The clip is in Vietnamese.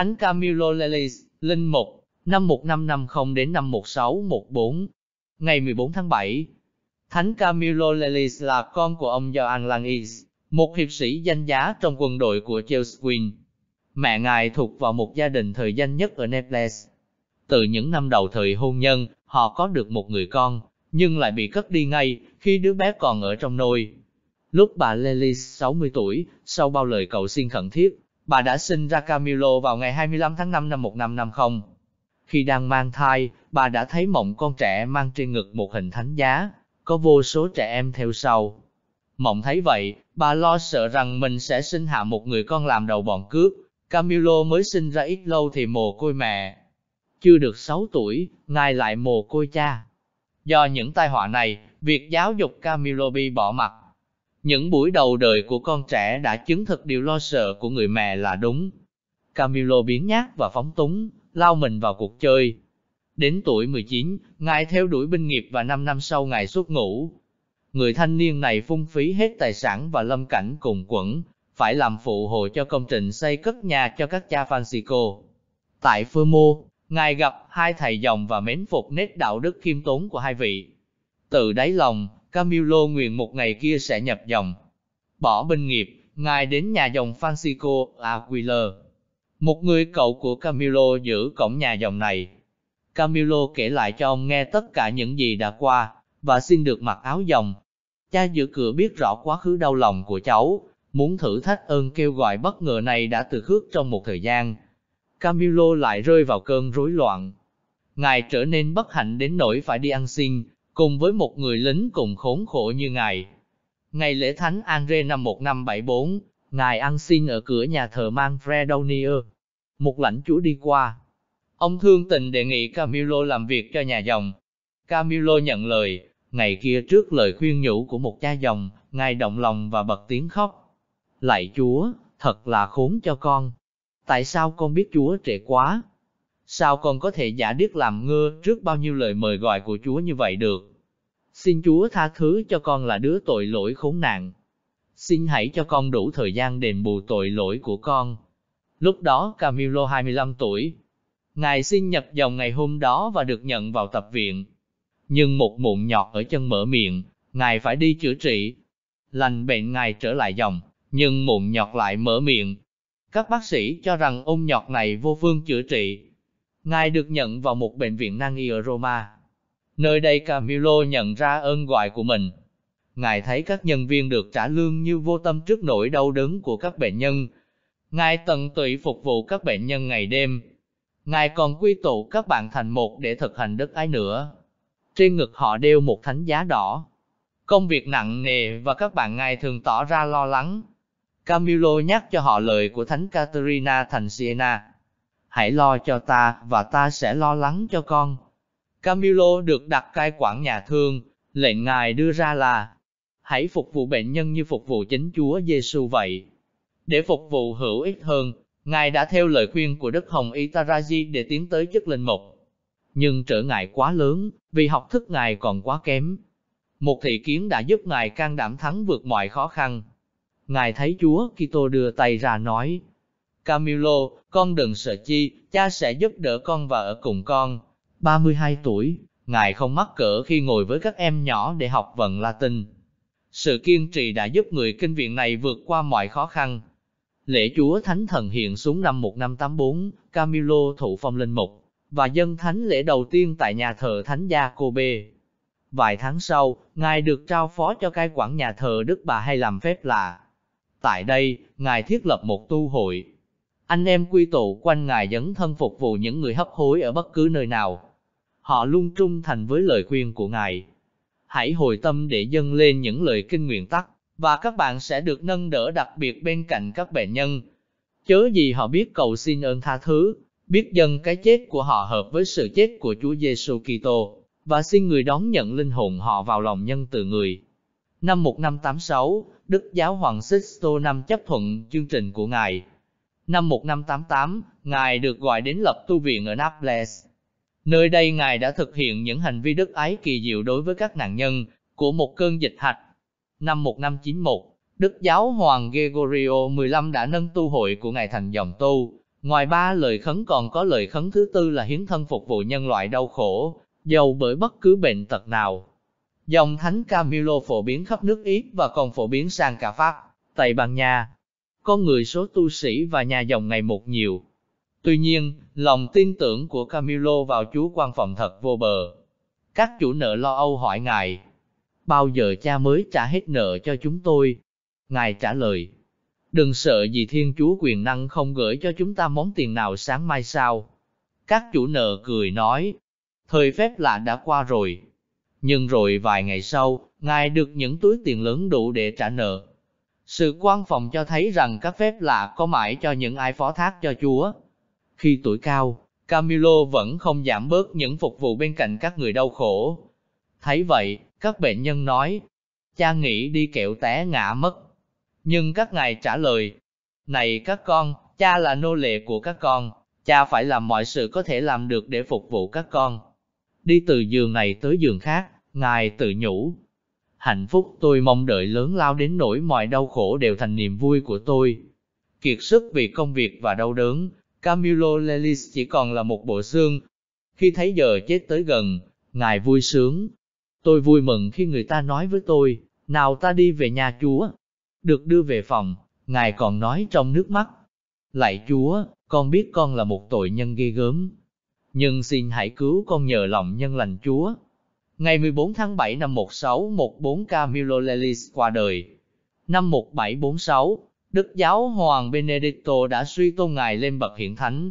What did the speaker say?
Thánh Camillo Lelis, Linh Mục, năm 1550 đến năm 1614. Ngày 14 tháng 7, Thánh Camillo Lelis là con của ông Joan Langis, một hiệp sĩ danh giá trong quân đội của Charles Queen. Mẹ ngài thuộc vào một gia đình thời danh nhất ở Naples. Từ những năm đầu thời hôn nhân, họ có được một người con, nhưng lại bị cất đi ngay khi đứa bé còn ở trong nôi. Lúc bà Lelis 60 tuổi, sau bao lời cầu xin khẩn thiết, Bà đã sinh ra Camilo vào ngày 25 tháng 5 năm 1550. Khi đang mang thai, bà đã thấy mộng con trẻ mang trên ngực một hình thánh giá, có vô số trẻ em theo sau. Mộng thấy vậy, bà lo sợ rằng mình sẽ sinh hạ một người con làm đầu bọn cướp. Camilo mới sinh ra ít lâu thì mồ côi mẹ. Chưa được 6 tuổi, ngài lại mồ côi cha. Do những tai họa này, việc giáo dục Camilo bị bỏ mặt, những buổi đầu đời của con trẻ đã chứng thực điều lo sợ của người mẹ là đúng. Camilo biến nhát và phóng túng, lao mình vào cuộc chơi. Đến tuổi 19, ngài theo đuổi binh nghiệp và 5 năm sau ngài xuất ngũ. Người thanh niên này phung phí hết tài sản và lâm cảnh cùng quẩn, phải làm phụ hộ cho công trình xây cất nhà cho các cha Francisco. Tại Fermo, ngài gặp hai thầy dòng và mến phục nét đạo đức khiêm tốn của hai vị. Từ đáy lòng, Camilo nguyện một ngày kia sẽ nhập dòng. Bỏ binh nghiệp, ngài đến nhà dòng Francisco Aguilar. Một người cậu của Camilo giữ cổng nhà dòng này. Camilo kể lại cho ông nghe tất cả những gì đã qua, và xin được mặc áo dòng. Cha giữ cửa biết rõ quá khứ đau lòng của cháu, muốn thử thách ơn kêu gọi bất ngờ này đã từ khước trong một thời gian. Camilo lại rơi vào cơn rối loạn. Ngài trở nên bất hạnh đến nỗi phải đi ăn xin, cùng với một người lính cùng khốn khổ như ngài. Ngày lễ Thánh Andre năm 1574, ngài ăn xin ở cửa nhà thờ Manfredonier. Một lãnh chúa đi qua. Ông thương tình đề nghị Camillo làm việc cho nhà dòng. Camillo nhận lời, ngày kia trước lời khuyên nhủ của một cha dòng, ngài động lòng và bật tiếng khóc. Lạy chúa, thật là khốn cho con. Tại sao con biết chúa trẻ quá, sao con có thể giả điếc làm ngơ trước bao nhiêu lời mời gọi của Chúa như vậy được. Xin Chúa tha thứ cho con là đứa tội lỗi khốn nạn. Xin hãy cho con đủ thời gian đền bù tội lỗi của con. Lúc đó Camilo 25 tuổi. Ngài xin nhập dòng ngày hôm đó và được nhận vào tập viện. Nhưng một mụn nhọt ở chân mở miệng, Ngài phải đi chữa trị. Lành bệnh Ngài trở lại dòng, nhưng mụn nhọt lại mở miệng. Các bác sĩ cho rằng ung nhọt này vô phương chữa trị, ngài được nhận vào một bệnh viện nan y ở Roma. Nơi đây Camillo nhận ra ơn gọi của mình. Ngài thấy các nhân viên được trả lương như vô tâm trước nỗi đau đớn của các bệnh nhân. Ngài tận tụy phục vụ các bệnh nhân ngày đêm. Ngài còn quy tụ các bạn thành một để thực hành đức ái nữa. Trên ngực họ đeo một thánh giá đỏ. Công việc nặng nề và các bạn ngài thường tỏ ra lo lắng. Camillo nhắc cho họ lời của thánh Caterina thành Siena, hãy lo cho ta và ta sẽ lo lắng cho con. Camilo được đặt cai quản nhà thương, lệnh ngài đưa ra là hãy phục vụ bệnh nhân như phục vụ chính Chúa Giêsu vậy. Để phục vụ hữu ích hơn, ngài đã theo lời khuyên của Đức Hồng Itaraji để tiến tới chức linh mục. Nhưng trở ngại quá lớn, vì học thức ngài còn quá kém. Một thị kiến đã giúp ngài can đảm thắng vượt mọi khó khăn. Ngài thấy Chúa Kitô đưa tay ra nói, Camilo, con đừng sợ chi, cha sẽ giúp đỡ con và ở cùng con. 32 tuổi, ngài không mắc cỡ khi ngồi với các em nhỏ để học vận Latin. Sự kiên trì đã giúp người kinh viện này vượt qua mọi khó khăn. Lễ Chúa Thánh Thần hiện xuống năm 1584, Camilo thụ phong linh mục và dân thánh lễ đầu tiên tại nhà thờ Thánh Gia Cô Bê. Vài tháng sau, ngài được trao phó cho cai quản nhà thờ Đức Bà hay làm phép lạ. Tại đây, ngài thiết lập một tu hội anh em quy tụ quanh ngài dấn thân phục vụ những người hấp hối ở bất cứ nơi nào. Họ luôn trung thành với lời khuyên của ngài. Hãy hồi tâm để dâng lên những lời kinh nguyện tắc, và các bạn sẽ được nâng đỡ đặc biệt bên cạnh các bệnh nhân. Chớ gì họ biết cầu xin ơn tha thứ, biết dâng cái chết của họ hợp với sự chết của Chúa Giêsu Kitô và xin người đón nhận linh hồn họ vào lòng nhân từ người. Năm 1586, Đức Giáo Hoàng Sixto V chấp thuận chương trình của Ngài, Năm 1588, Ngài được gọi đến lập tu viện ở Naples. Nơi đây Ngài đã thực hiện những hành vi đức ái kỳ diệu đối với các nạn nhân của một cơn dịch hạch. Năm 1591, Đức Giáo Hoàng Gregorio XV đã nâng tu hội của Ngài thành dòng tu. Ngoài ba lời khấn còn có lời khấn thứ tư là hiến thân phục vụ nhân loại đau khổ, dầu bởi bất cứ bệnh tật nào. Dòng thánh Camilo phổ biến khắp nước Ý và còn phổ biến sang cả Pháp, Tây Ban Nha, có người số tu sĩ và nhà dòng ngày một nhiều. Tuy nhiên, lòng tin tưởng của Camilo vào chú quan phòng thật vô bờ. Các chủ nợ lo âu hỏi ngài, bao giờ cha mới trả hết nợ cho chúng tôi? Ngài trả lời, đừng sợ gì thiên chúa quyền năng không gửi cho chúng ta món tiền nào sáng mai sao. Các chủ nợ cười nói, thời phép lạ đã qua rồi. Nhưng rồi vài ngày sau, ngài được những túi tiền lớn đủ để trả nợ. Sự quan phòng cho thấy rằng các phép lạ có mãi cho những ai phó thác cho Chúa. Khi tuổi cao, Camilo vẫn không giảm bớt những phục vụ bên cạnh các người đau khổ. Thấy vậy, các bệnh nhân nói, cha nghĩ đi kẹo té ngã mất. Nhưng các ngài trả lời, này các con, cha là nô lệ của các con, cha phải làm mọi sự có thể làm được để phục vụ các con. Đi từ giường này tới giường khác, ngài tự nhủ, hạnh phúc tôi mong đợi lớn lao đến nỗi mọi đau khổ đều thành niềm vui của tôi. Kiệt sức vì công việc và đau đớn, Camilo Lelis chỉ còn là một bộ xương. Khi thấy giờ chết tới gần, ngài vui sướng. Tôi vui mừng khi người ta nói với tôi, nào ta đi về nhà Chúa. Được đưa về phòng, ngài còn nói trong nước mắt. Lạy Chúa, con biết con là một tội nhân ghê gớm. Nhưng xin hãy cứu con nhờ lòng nhân lành Chúa, Ngày 14 tháng 7 năm 1614 Camillo Lelis qua đời. Năm 1746, Đức giáo hoàng Benedicto đã suy tôn ngài lên bậc hiển thánh,